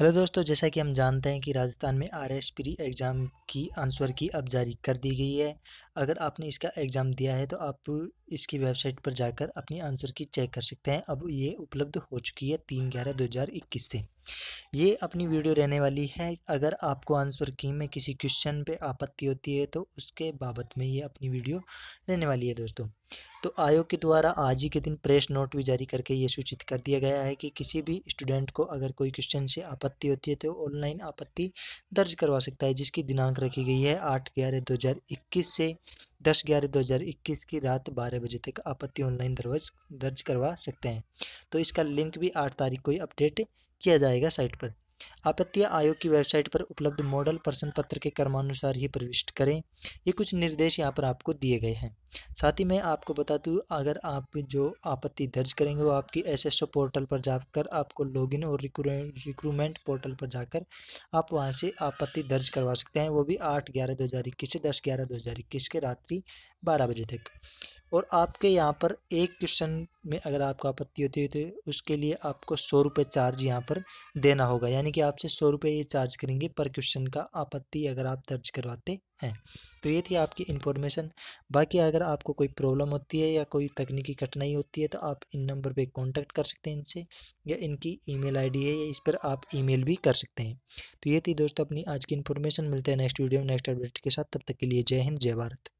hello दोस्तों जैसा कि हम जानते हैं कि राजस्थान में आर एस प्री एग्ज़ाम की आंसर की अब जारी कर दी गई है अगर आपने इसका एग्ज़ाम दिया है तो आप इसकी वेबसाइट पर जाकर अपनी आंसर की चेक कर सकते हैं अब ये उपलब्ध हो चुकी है तीन ग्यारह दो हज़ार इक्कीस से ये अपनी वीडियो रहने वाली है अगर आपको आंसर की में किसी क्वेश्चन पे आपत्ति होती है तो उसके बाबत में ये अपनी वीडियो रहने वाली है दोस्तों तो आयोग के द्वारा आज ही के दिन प्रेस नोट भी जारी करके ये सूचित कर दिया गया है कि किसी भी स्टूडेंट को अगर कोई क्वेश्चन से आपत्ति होती है तो ऑनलाइन आपत्ति दर्ज करवा सकता है जिसकी दिनांक रखी गई है आठ ग्यारह दो हज़ार इक्कीस से दस ग्यारह दो हज़ार इक्कीस की रात बारह बजे तक आपत्ति ऑनलाइन दर्ज करवा सकते हैं तो इसका लिंक भी आठ तारीख को ही अपडेट किया जाएगा साइट पर आपत्ति आयोग की वेबसाइट पर उपलब्ध मॉडल प्रश्न पत्र के क्रमानुसार ही प्रविष्ट करें ये कुछ निर्देश यहाँ पर आपको दिए गए हैं साथ ही मैं आपको बता दूँ अगर आप जो आपत्ति दर्ज करेंगे वो आपकी एसएसओ पोर्टल पर जाकर आपको लॉगिन और रिक्रूमेंट पोर्टल पर जाकर आप वहाँ से आपत्ति दर्ज करवा सकते हैं वो भी आठ ग्यारह दो हज़ार इक्कीस से दस ग्यारह दो हज़ार इक्कीस के रात्रि बारह बजे तक और आपके यहाँ पर एक क्वेश्चन में अगर आपको आपत्ति होती है तो उसके लिए आपको सौ रुपये चार्ज यहाँ पर देना होगा यानी कि आपसे सौ रुपये ये चार्ज करेंगे पर क्वेश्चन का आपत्ति अगर आप दर्ज करवाते हैं तो ये थी आपकी इन्फॉर्मेशन बाकी अगर आपको कोई प्रॉब्लम होती है या कोई तकनीकी कठिनाई होती है तो आप इन नंबर पर कॉन्टैक्ट कर सकते हैं इनसे या इनकी ई मेल है या इस पर आप ई भी कर सकते हैं तो ये थी दोस्तों अपनी आज की इन्फॉर्मेशन मिलते हैं नेक्स्ट वीडियो में नेक्स्ट अपडेट के साथ तब तक के लिए जय हिंद जय भारत